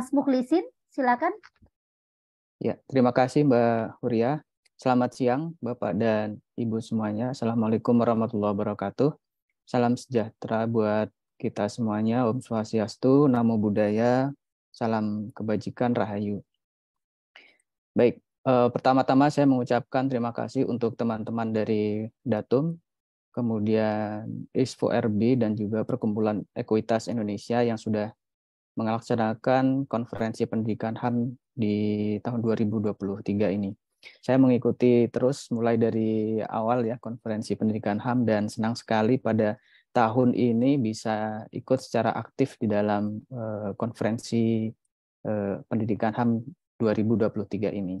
Mas Mukhlisin, silakan. Ya, terima kasih Mbak Huria. Selamat siang Bapak dan Ibu semuanya. Assalamualaikum warahmatullahi wabarakatuh. Salam sejahtera buat kita semuanya. Om Swastiastu, Namo Buddhaya, Salam Kebajikan Rahayu. Baik, eh, pertama-tama saya mengucapkan terima kasih untuk teman-teman dari Datum, kemudian ISFO RB, dan juga Perkumpulan Ekuitas Indonesia yang sudah mengelaksanakan konferensi pendidikan HAM di tahun 2023 ini. Saya mengikuti terus mulai dari awal ya konferensi pendidikan HAM dan senang sekali pada tahun ini bisa ikut secara aktif di dalam eh, konferensi eh, pendidikan HAM 2023 ini.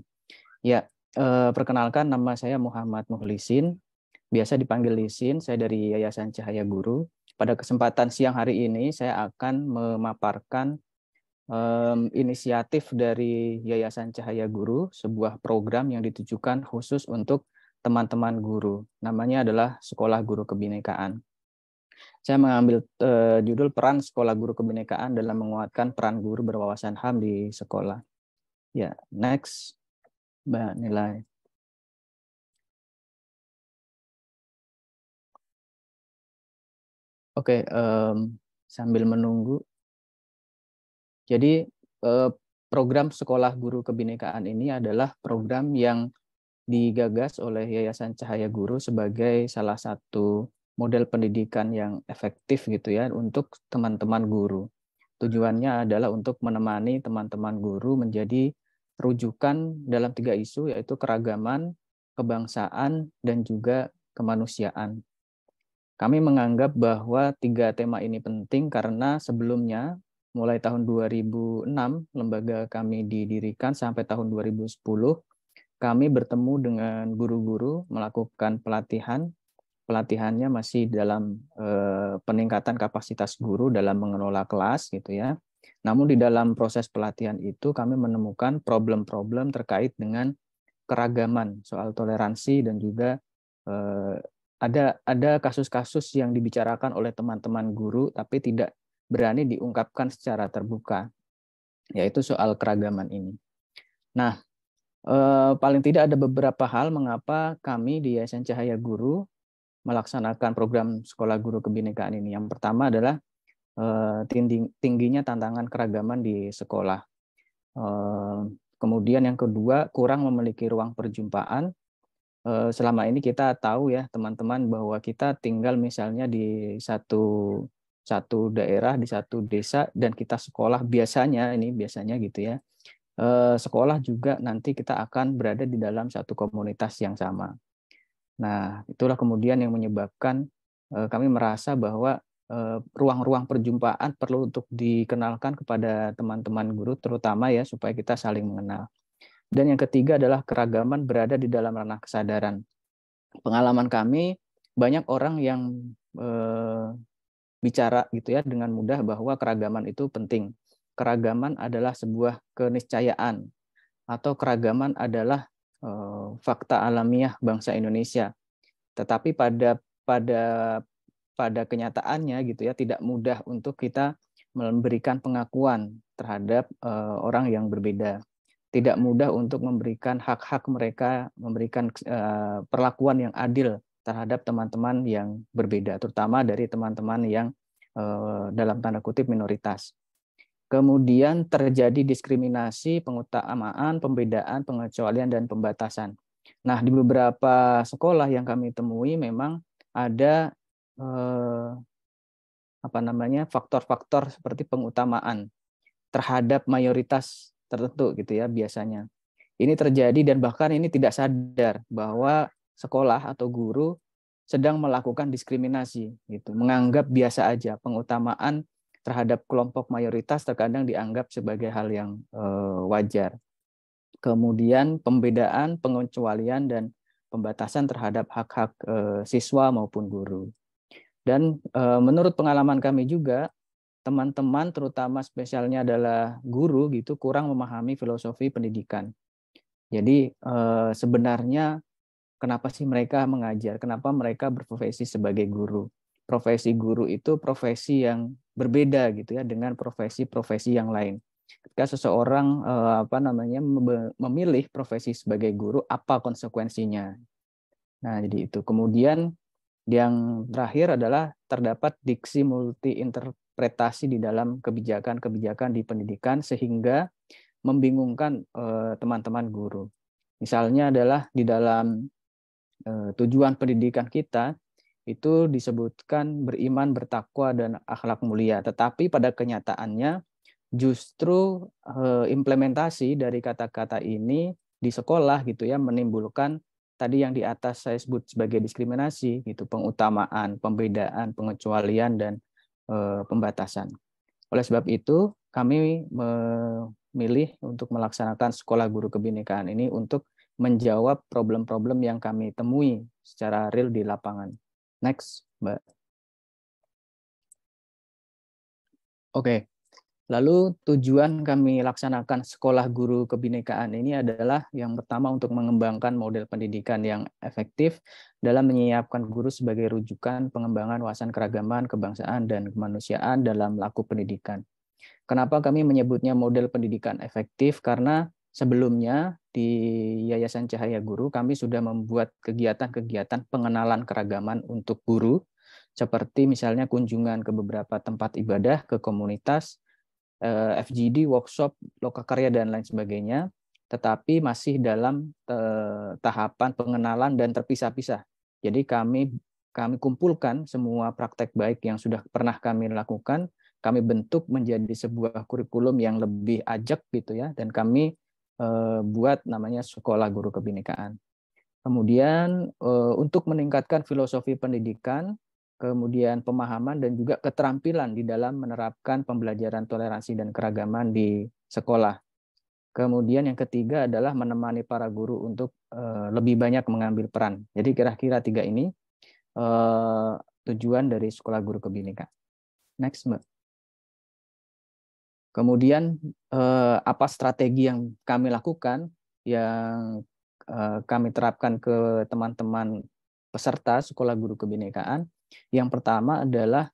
Ya, eh, perkenalkan nama saya Muhammad Muhlisin, biasa dipanggil Lisin, saya dari Yayasan Cahaya Guru. Pada kesempatan siang hari ini saya akan memaparkan um, inisiatif dari Yayasan Cahaya Guru, sebuah program yang ditujukan khusus untuk teman-teman guru. Namanya adalah Sekolah Guru Kebinekaan. Saya mengambil uh, judul peran Sekolah Guru Kebinekaan dalam menguatkan peran guru berwawasan HAM di sekolah. Ya, next. Mbak Nilai. Oke, okay, um, sambil menunggu. Jadi uh, program Sekolah Guru Kebinekaan ini adalah program yang digagas oleh Yayasan Cahaya Guru sebagai salah satu model pendidikan yang efektif gitu ya untuk teman-teman guru. Tujuannya adalah untuk menemani teman-teman guru menjadi rujukan dalam tiga isu yaitu keragaman, kebangsaan, dan juga kemanusiaan. Kami menganggap bahwa tiga tema ini penting karena sebelumnya mulai tahun 2006 lembaga kami didirikan sampai tahun 2010 kami bertemu dengan guru-guru melakukan pelatihan pelatihannya masih dalam eh, peningkatan kapasitas guru dalam mengelola kelas gitu ya namun di dalam proses pelatihan itu kami menemukan problem-problem terkait dengan keragaman soal toleransi dan juga eh, ada ada kasus-kasus yang dibicarakan oleh teman-teman guru tapi tidak berani diungkapkan secara terbuka yaitu soal keragaman ini. Nah, eh, paling tidak ada beberapa hal mengapa kami di Yayasan Cahaya Guru melaksanakan program Sekolah Guru Kebinekaan ini. Yang pertama adalah eh, tingginya tantangan keragaman di sekolah. Eh, kemudian yang kedua, kurang memiliki ruang perjumpaan Eh, selama ini kita tahu ya teman-teman bahwa kita tinggal misalnya di satu satu daerah di satu desa dan kita sekolah biasanya ini biasanya gitu ya eh, sekolah juga nanti kita akan berada di dalam satu komunitas yang sama. Nah itulah kemudian yang menyebabkan eh, kami merasa bahwa ruang-ruang perjumpaan perlu untuk dikenalkan kepada teman-teman guru terutama ya supaya kita saling mengenal. Dan yang ketiga adalah keragaman berada di dalam ranah kesadaran. Pengalaman kami banyak orang yang e, bicara gitu ya dengan mudah bahwa keragaman itu penting. Keragaman adalah sebuah keniscayaan atau keragaman adalah e, fakta alamiah bangsa Indonesia. Tetapi pada pada pada kenyataannya gitu ya tidak mudah untuk kita memberikan pengakuan terhadap e, orang yang berbeda tidak mudah untuk memberikan hak-hak mereka, memberikan uh, perlakuan yang adil terhadap teman-teman yang berbeda, terutama dari teman-teman yang uh, dalam tanda kutip minoritas. Kemudian terjadi diskriminasi, pengutamaan, pembedaan, pengecualian, dan pembatasan. Nah, di beberapa sekolah yang kami temui memang ada eh, apa namanya faktor-faktor seperti pengutamaan terhadap mayoritas tertentu gitu ya biasanya. Ini terjadi dan bahkan ini tidak sadar bahwa sekolah atau guru sedang melakukan diskriminasi gitu, menganggap biasa aja pengutamaan terhadap kelompok mayoritas terkadang dianggap sebagai hal yang e, wajar. Kemudian pembedaan, pengecualian dan pembatasan terhadap hak-hak e, siswa maupun guru. Dan e, menurut pengalaman kami juga teman-teman terutama spesialnya adalah guru gitu kurang memahami filosofi pendidikan. Jadi eh, sebenarnya kenapa sih mereka mengajar? Kenapa mereka berprofesi sebagai guru? Profesi guru itu profesi yang berbeda gitu ya dengan profesi-profesi yang lain. Ketika seseorang eh, apa namanya memilih profesi sebagai guru, apa konsekuensinya? Nah, jadi itu. Kemudian yang terakhir adalah terdapat diksi multi interpretasi di dalam kebijakan-kebijakan di pendidikan sehingga membingungkan eh, teman-teman guru. Misalnya adalah di dalam eh, tujuan pendidikan kita itu disebutkan beriman, bertakwa dan akhlak mulia. Tetapi pada kenyataannya justru eh, implementasi dari kata-kata ini di sekolah gitu ya menimbulkan tadi yang di atas saya sebut sebagai diskriminasi gitu, pengutamaan, pembedaan, pengecualian dan Eh, pembatasan. Oleh sebab itu, kami memilih untuk melaksanakan sekolah guru kebinekaan ini untuk menjawab problem-problem yang kami temui secara real di lapangan. Next, Mbak. Oke, okay. Lalu tujuan kami laksanakan sekolah guru kebinekaan ini adalah yang pertama untuk mengembangkan model pendidikan yang efektif dalam menyiapkan guru sebagai rujukan pengembangan wawasan keragaman, kebangsaan, dan kemanusiaan dalam laku pendidikan. Kenapa kami menyebutnya model pendidikan efektif? Karena sebelumnya di Yayasan Cahaya Guru kami sudah membuat kegiatan-kegiatan pengenalan keragaman untuk guru, seperti misalnya kunjungan ke beberapa tempat ibadah, ke komunitas, Eh, FGD, workshop, loka karya, dan lain sebagainya, tetapi masih dalam eh, tahapan pengenalan dan terpisah-pisah. Jadi kami kami kumpulkan semua praktek baik yang sudah pernah kami lakukan, kami bentuk menjadi sebuah kurikulum yang lebih ajak gitu ya, dan kami eh, buat namanya sekolah guru kebinekaan. Kemudian untuk meningkatkan filosofi pendidikan, kemudian pemahaman dan juga keterampilan di dalam menerapkan pembelajaran toleransi dan keragaman di sekolah. Kemudian yang ketiga adalah menemani para guru untuk eh, lebih banyak mengambil peran. Jadi kira-kira tiga ini eh, tujuan dari Sekolah Guru Kebinekaan. Next, Mbak. Kemudian eh, apa strategi yang kami lakukan yang kami terapkan ke teman-teman peserta Sekolah Guru Kebinekaan yang pertama adalah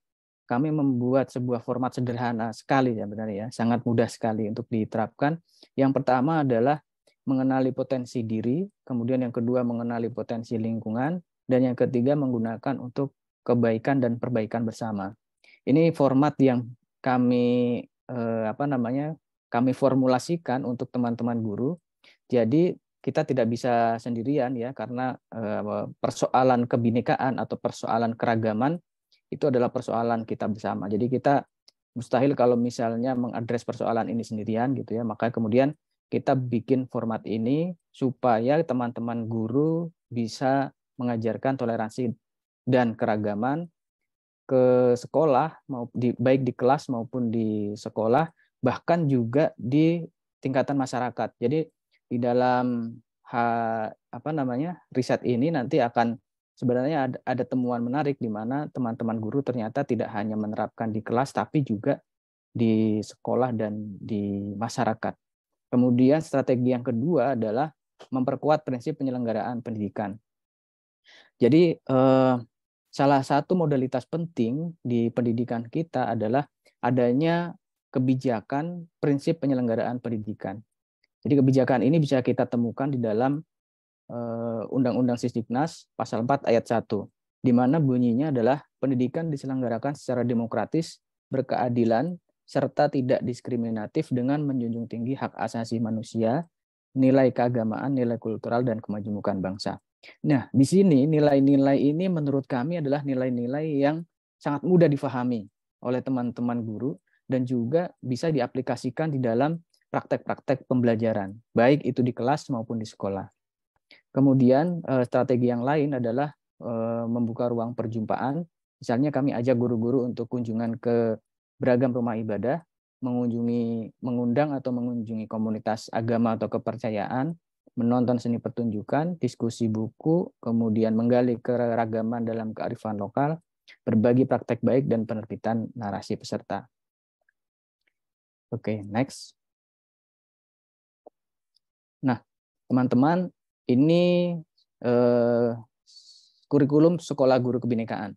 kami membuat sebuah format sederhana sekali ya benar ya, sangat mudah sekali untuk diterapkan. Yang pertama adalah mengenali potensi diri, kemudian yang kedua mengenali potensi lingkungan, dan yang ketiga menggunakan untuk kebaikan dan perbaikan bersama. Ini format yang kami eh, apa namanya kami formulasikan untuk teman-teman guru. Jadi kita tidak bisa sendirian ya karena eh, persoalan kebinekaan atau persoalan keragaman itu adalah persoalan kita bersama. Jadi kita mustahil kalau misalnya mengadres persoalan ini sendirian gitu ya. Maka kemudian kita bikin format ini supaya teman-teman guru bisa mengajarkan toleransi dan keragaman ke sekolah maupun baik di kelas maupun di sekolah bahkan juga di tingkatan masyarakat. Jadi di dalam ha, apa namanya riset ini nanti akan sebenarnya ada, ada temuan menarik di mana teman-teman guru ternyata tidak hanya menerapkan di kelas tapi juga di sekolah dan di masyarakat. Kemudian strategi yang kedua adalah memperkuat prinsip penyelenggaraan pendidikan. Jadi eh, salah satu modalitas penting di pendidikan kita adalah adanya kebijakan prinsip penyelenggaraan pendidikan. Jadi kebijakan ini bisa kita temukan di dalam eh, Undang-Undang Sisdiknas pasal 4 ayat 1 di mana bunyinya adalah pendidikan diselenggarakan secara demokratis, berkeadilan, serta tidak diskriminatif dengan menjunjung tinggi hak asasi manusia, nilai keagamaan, nilai kultural, dan kemajemukan bangsa. Nah, di sini nilai-nilai ini menurut kami adalah nilai-nilai yang sangat mudah difahami oleh teman-teman guru dan juga bisa diaplikasikan di dalam praktek-praktek pembelajaran, baik itu di kelas maupun di sekolah. Kemudian eh, strategi yang lain adalah eh, membuka ruang perjumpaan. Misalnya kami ajak guru-guru untuk kunjungan ke beragam rumah ibadah, mengunjungi, mengundang atau mengunjungi komunitas agama atau kepercayaan, menonton seni pertunjukan, diskusi buku, kemudian menggali keragaman dalam kearifan lokal, berbagi praktek baik dan penerbitan narasi peserta. Oke, okay, next. teman-teman ini eh, kurikulum sekolah guru kebinekaan.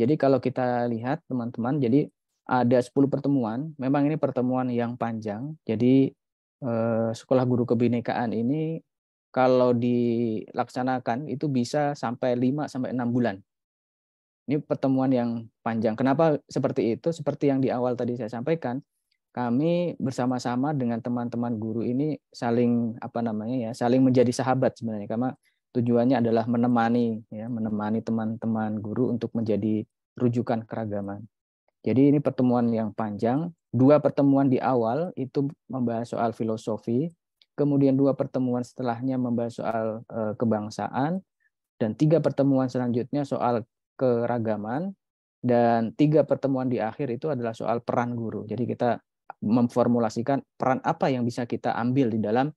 Jadi kalau kita lihat teman-teman, jadi ada 10 pertemuan. Memang ini pertemuan yang panjang. Jadi eh, sekolah guru kebinekaan ini kalau dilaksanakan itu bisa sampai 5 sampai 6 bulan. Ini pertemuan yang panjang. Kenapa seperti itu? Seperti yang di awal tadi saya sampaikan, kami bersama-sama dengan teman-teman guru ini saling apa namanya ya saling menjadi sahabat sebenarnya karena tujuannya adalah menemani ya menemani teman-teman guru untuk menjadi rujukan keragaman. Jadi ini pertemuan yang panjang, dua pertemuan di awal itu membahas soal filosofi, kemudian dua pertemuan setelahnya membahas soal eh, kebangsaan dan tiga pertemuan selanjutnya soal keragaman dan tiga pertemuan di akhir itu adalah soal peran guru. Jadi kita memformulasikan peran apa yang bisa kita ambil di dalam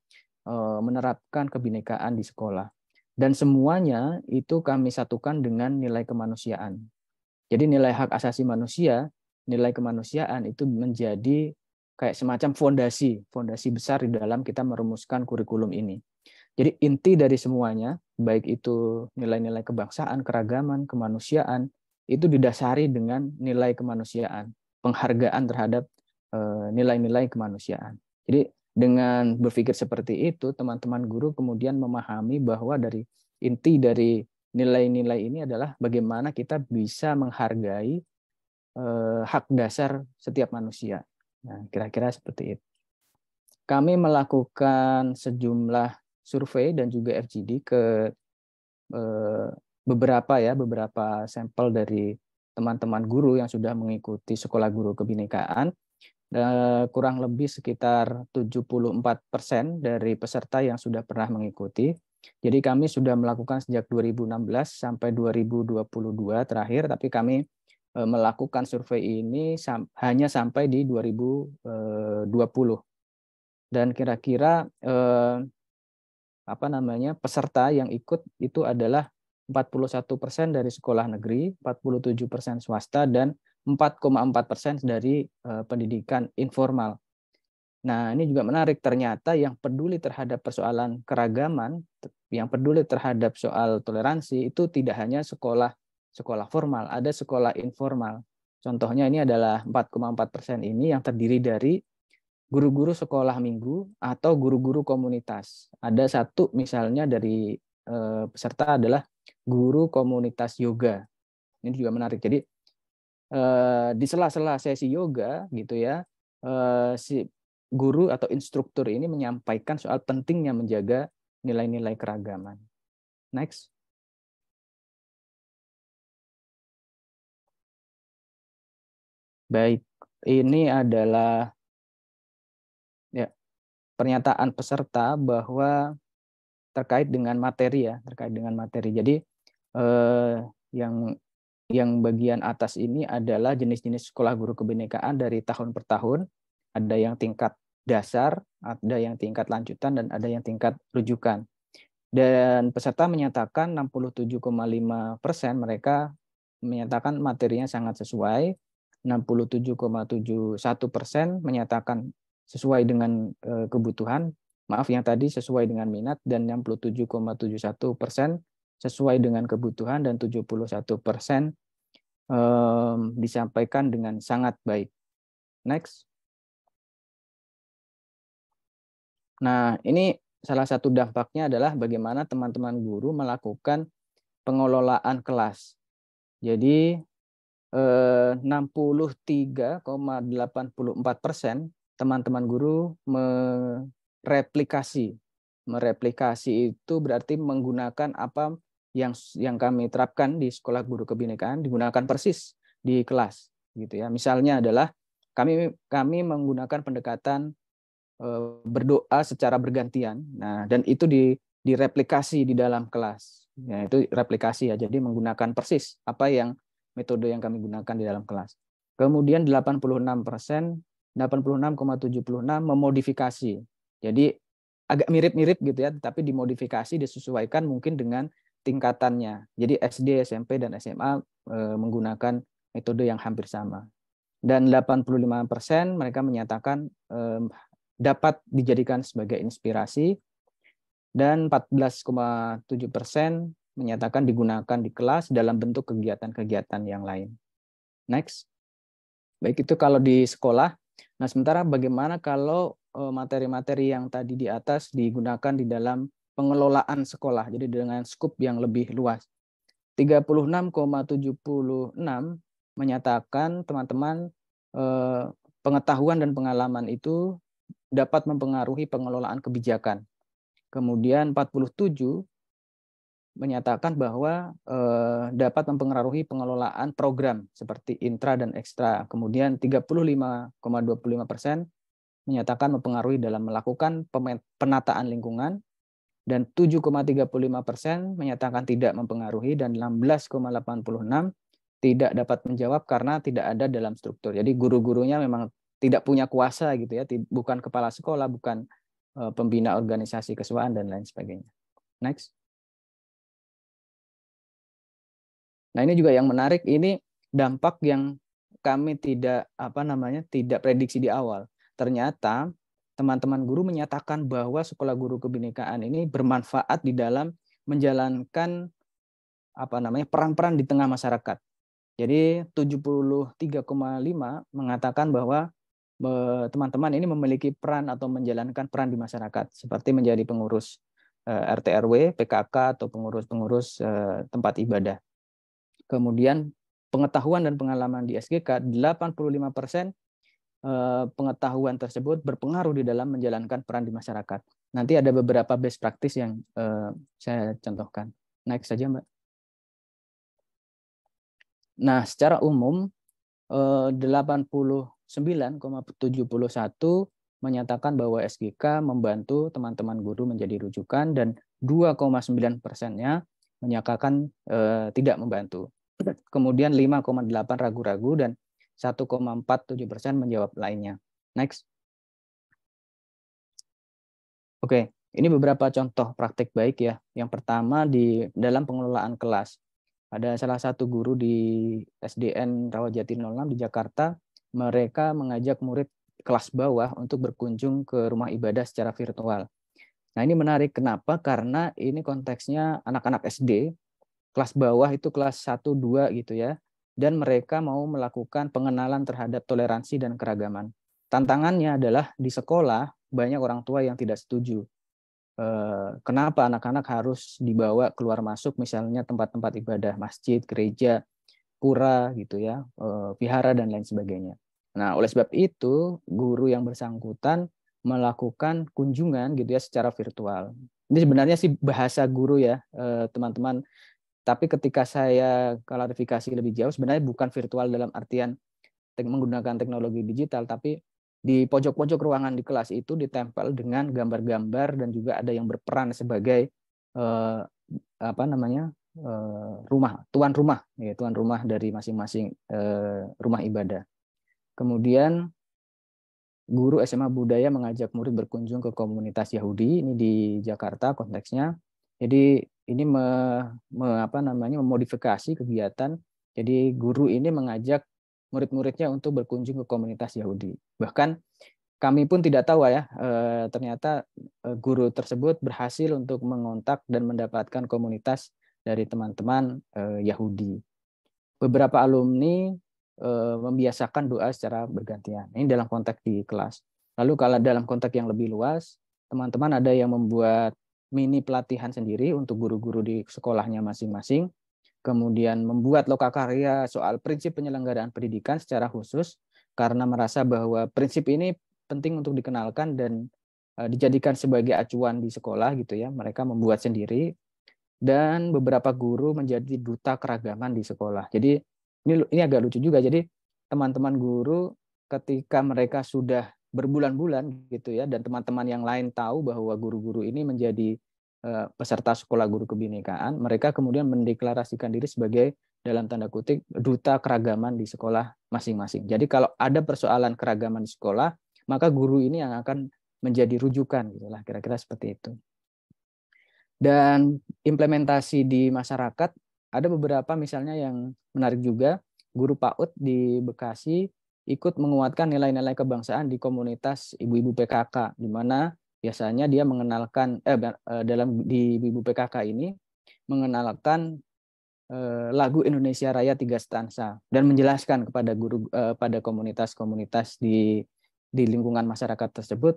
eh, menerapkan kebinekaan di sekolah. Dan semuanya itu kami satukan dengan nilai kemanusiaan. Jadi nilai hak asasi manusia, nilai kemanusiaan itu menjadi kayak semacam fondasi, fondasi besar di dalam kita merumuskan kurikulum ini. Jadi inti dari semuanya, baik itu nilai-nilai kebangsaan, keragaman, kemanusiaan, itu didasari dengan nilai kemanusiaan, penghargaan terhadap Eh, nilai-nilai kemanusiaan. Jadi dengan berpikir seperti itu, teman-teman guru kemudian memahami bahwa dari inti dari nilai-nilai ini adalah bagaimana kita bisa menghargai eh, hak dasar setiap manusia. Nah, kira-kira seperti itu. Kami melakukan sejumlah survei dan juga FGD ke eh, beberapa ya, beberapa sampel dari teman-teman guru yang sudah mengikuti sekolah guru kebinekaan Eh, kurang lebih sekitar 74% dari peserta yang sudah pernah mengikuti. Jadi kami sudah melakukan sejak 2016 sampai 2022 terakhir, tapi kami eh, melakukan survei ini hanya sampai di 2020. Eh, dan kira-kira apa namanya peserta yang ikut itu adalah 41% dari sekolah negeri, 47% swasta dan 4,4 persen dari eh, pendidikan informal. Nah, ini juga menarik. Ternyata yang peduli terhadap persoalan keragaman, yang peduli terhadap soal toleransi itu tidak hanya sekolah sekolah formal, ada sekolah informal. Contohnya ini adalah 4,4 persen ini yang terdiri dari guru-guru sekolah minggu atau guru-guru komunitas. Ada satu misalnya dari eh, peserta adalah guru komunitas yoga. Ini juga menarik. Jadi Eh, di sela-sela sesi yoga gitu ya eh, si guru atau instruktur ini menyampaikan soal pentingnya menjaga nilai-nilai keragaman. Next. Baik, ini adalah ya pernyataan peserta bahwa terkait dengan materi ya, terkait dengan materi. Jadi eh, yang yang bagian atas ini adalah jenis-jenis sekolah guru kebinekaan dari tahun per tahun. Ada yang tingkat dasar, ada yang tingkat lanjutan, dan ada yang tingkat rujukan. Dan peserta menyatakan 67,5 persen mereka menyatakan materinya sangat sesuai, 67,71 persen menyatakan sesuai dengan eh, kebutuhan, maaf yang tadi sesuai dengan minat, dan 67,71 persen sesuai dengan kebutuhan dan 71% persen disampaikan dengan sangat baik. Next. Nah, ini salah satu dampaknya adalah bagaimana teman-teman guru melakukan pengelolaan kelas. Jadi 63,84 eh, persen teman-teman guru mereplikasi. Mereplikasi itu berarti menggunakan apa yang yang kami terapkan di sekolah guru kebinekaan digunakan persis di kelas gitu ya. Misalnya adalah kami kami menggunakan pendekatan e, berdoa secara bergantian. Nah, dan itu di direplikasi di dalam kelas. Ya, itu replikasi ya. Jadi menggunakan persis apa yang metode yang kami gunakan di dalam kelas. Kemudian 86 persen 86,76 memodifikasi. Jadi agak mirip-mirip gitu ya, tapi dimodifikasi disesuaikan mungkin dengan tingkatannya. Jadi SD, SMP, dan SMA eh, menggunakan metode yang hampir sama. Dan 85% mereka menyatakan dapat dijadikan sebagai inspirasi dan 14,7% menyatakan digunakan di kelas dalam bentuk kegiatan-kegiatan yang lain. Next. Baik itu kalau di sekolah. Nah, sementara bagaimana kalau eh, materi-materi yang tadi di atas digunakan di dalam pengelolaan sekolah, jadi dengan skup yang lebih luas. 36,76 menyatakan teman-teman eh, pengetahuan dan pengalaman itu dapat mempengaruhi pengelolaan kebijakan. Kemudian 47 menyatakan bahwa eh, dapat mempengaruhi pengelolaan program seperti intra dan ekstra. Kemudian 35,25 persen menyatakan mempengaruhi dalam melakukan penataan lingkungan dan 7,35 persen menyatakan tidak mempengaruhi dan 16,86 tidak dapat menjawab karena tidak ada dalam struktur. Jadi guru-gurunya memang tidak punya kuasa gitu ya, bukan kepala sekolah, bukan eh, pembina organisasi kesuaan dan lain sebagainya. Next. Nah ini juga yang menarik, ini dampak yang kami tidak apa namanya tidak prediksi di awal. Ternyata teman-teman guru menyatakan bahwa sekolah guru kebinekaan ini bermanfaat di dalam menjalankan apa namanya peran-peran di tengah masyarakat. Jadi 73,5 mengatakan bahwa teman-teman ini memiliki peran atau menjalankan peran di masyarakat seperti menjadi pengurus eh, RT RW, PKK atau pengurus-pengurus eh, tempat ibadah. Kemudian pengetahuan dan pengalaman di SGK 85% Eh, pengetahuan tersebut berpengaruh di dalam menjalankan peran di masyarakat. Nanti ada beberapa best practice yang eh, saya contohkan. Naik saja, Mbak. Nah, secara umum 89,71 eh, menyatakan bahwa SGK membantu teman-teman guru menjadi rujukan dan 2,9 persennya menyatakan tidak membantu. Kemudian 5,8 ragu-ragu dan 1,47 persen menjawab lainnya. Next. Oke, ini beberapa contoh praktik baik ya. Yang pertama di dalam pengelolaan kelas. Ada salah satu guru di SDN Rawajati 06 di Jakarta, mereka mengajak murid kelas bawah untuk berkunjung ke rumah ibadah secara virtual. Nah, ini menarik kenapa? Karena ini konteksnya anak-anak SD, kelas bawah itu kelas 1 2 gitu ya dan mereka mau melakukan pengenalan terhadap toleransi dan keragaman. Tantangannya adalah di sekolah banyak orang tua yang tidak setuju. Eh, kenapa anak-anak harus dibawa keluar masuk misalnya tempat-tempat ibadah, masjid, gereja, pura gitu ya, eh, vihara dan lain sebagainya. Nah, oleh sebab itu guru yang bersangkutan melakukan kunjungan gitu ya secara virtual. Ini sebenarnya sih bahasa guru ya, eh, teman-teman tapi ketika saya klarifikasi lebih jauh, sebenarnya bukan virtual dalam artian menggunakan teknologi digital, tapi di pojok-pojok ruangan di kelas itu ditempel dengan gambar-gambar dan juga ada yang berperan sebagai eh, apa namanya eh, rumah tuan rumah, ya, tuan rumah dari masing-masing eh, rumah ibadah. Kemudian guru SMA budaya mengajak murid berkunjung ke komunitas Yahudi ini di Jakarta konteksnya jadi ini me, me, apa namanya memodifikasi kegiatan. Jadi guru ini mengajak murid-muridnya untuk berkunjung ke komunitas Yahudi. Bahkan kami pun tidak tahu ya, e, ternyata eh, guru tersebut berhasil untuk mengontak dan mendapatkan komunitas dari teman-teman e, Yahudi. Beberapa alumni e, membiasakan doa secara bergantian. Ini dalam konteks di kelas. Lalu kalau dalam konteks yang lebih luas, teman-teman ada yang membuat mini pelatihan sendiri untuk guru-guru di sekolahnya masing-masing, kemudian membuat lokakarya soal prinsip penyelenggaraan pendidikan secara khusus karena merasa bahwa prinsip ini penting untuk dikenalkan dan eh, dijadikan sebagai acuan di sekolah gitu ya. Mereka membuat sendiri dan beberapa guru menjadi duta keragaman di sekolah. Jadi ini ini agak lucu juga. Jadi teman-teman guru ketika mereka sudah berbulan-bulan gitu ya dan teman-teman yang lain tahu bahwa guru-guru ini menjadi eh, peserta sekolah guru kebinekaan mereka kemudian mendeklarasikan diri sebagai dalam tanda kutip duta keragaman di sekolah masing-masing jadi kalau ada persoalan keragaman di sekolah maka guru ini yang akan menjadi rujukan gitulah kira-kira seperti itu dan implementasi di masyarakat ada beberapa misalnya yang menarik juga guru PAUD di Bekasi ikut menguatkan nilai-nilai kebangsaan di komunitas ibu-ibu PKK di mana biasanya dia mengenalkan eh, eh dalam di ibu-ibu PKK ini mengenalkan eh, lagu Indonesia Raya tiga stansa dan menjelaskan kepada guru eh, pada komunitas-komunitas di di lingkungan masyarakat tersebut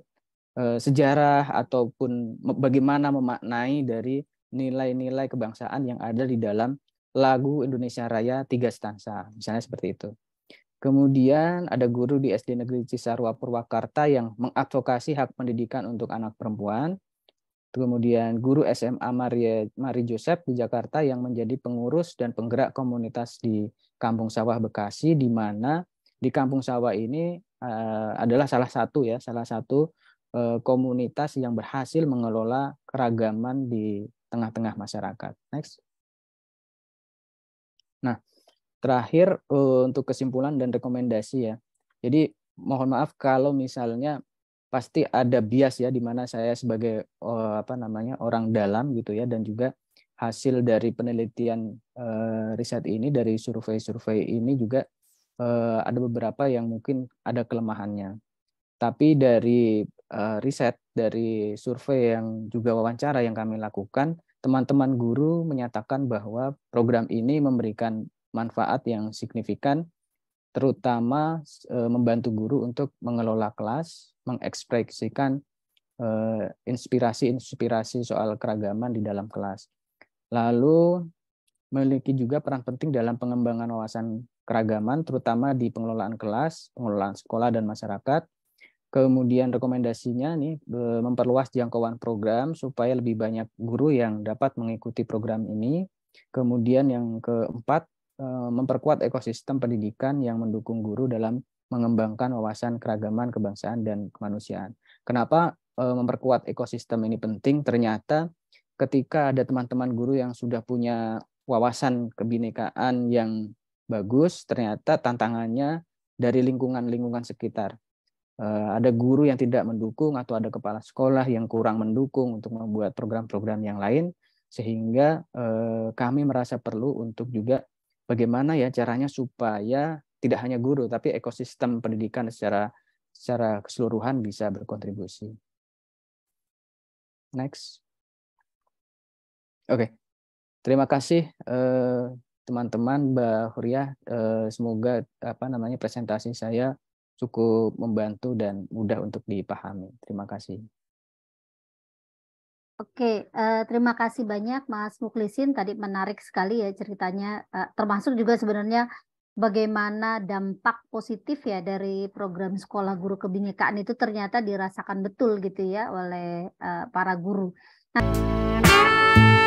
eh, sejarah ataupun bagaimana memaknai dari nilai-nilai kebangsaan yang ada di dalam lagu Indonesia Raya tiga stansa misalnya seperti itu Kemudian ada guru di SD Negeri Cisarua Purwakarta yang mengadvokasi hak pendidikan untuk anak perempuan. Kemudian guru SMA Maria Mari Joseph di Jakarta yang menjadi pengurus dan penggerak komunitas di Kampung Sawah Bekasi di mana di Kampung Sawah ini uh, adalah salah satu ya, salah satu uh, komunitas yang berhasil mengelola keragaman di tengah-tengah masyarakat. Next. Nah, terakhir eh, untuk kesimpulan dan rekomendasi ya. Jadi mohon maaf kalau misalnya pasti ada bias ya di mana saya sebagai eh, apa namanya orang dalam gitu ya dan juga hasil dari penelitian eh, riset ini dari survei-survei ini juga ada beberapa yang mungkin ada kelemahannya. Tapi dari riset dari survei yang juga wawancara yang kami lakukan, teman-teman guru menyatakan bahwa program ini memberikan manfaat yang signifikan terutama eh, membantu guru untuk mengelola kelas, mengekspresikan eh, inspirasi-inspirasi soal keragaman di dalam kelas. Lalu memiliki juga peran penting dalam pengembangan wawasan keragaman, terutama di pengelolaan kelas, pengelolaan sekolah dan masyarakat. Kemudian rekomendasinya nih eh, memperluas jangkauan program supaya lebih banyak guru yang dapat mengikuti program ini. Kemudian yang keempat Eh, memperkuat ekosistem pendidikan yang mendukung guru dalam mengembangkan wawasan keragaman kebangsaan dan kemanusiaan. Kenapa eh, memperkuat ekosistem ini penting? Ternyata ketika ada teman-teman guru yang sudah punya wawasan kebinekaan yang bagus, ternyata tantangannya dari lingkungan-lingkungan sekitar. Eh, ada guru yang tidak mendukung atau ada kepala sekolah yang kurang mendukung untuk membuat program-program yang lain, sehingga kami merasa perlu untuk juga bagaimana ya caranya supaya tidak hanya guru tapi ekosistem pendidikan secara secara keseluruhan bisa berkontribusi. Next. Oke. Okay. Terima kasih eh, teman-teman Mbak Huria. Eh, semoga apa namanya presentasi saya cukup membantu dan mudah untuk dipahami. Terima kasih. Oke, eh, terima kasih banyak Mas Muklisin. Tadi menarik sekali ya ceritanya, eh, termasuk juga sebenarnya bagaimana dampak positif ya dari program sekolah guru kebinekaan itu ternyata dirasakan betul gitu ya oleh eh, para guru. Nah,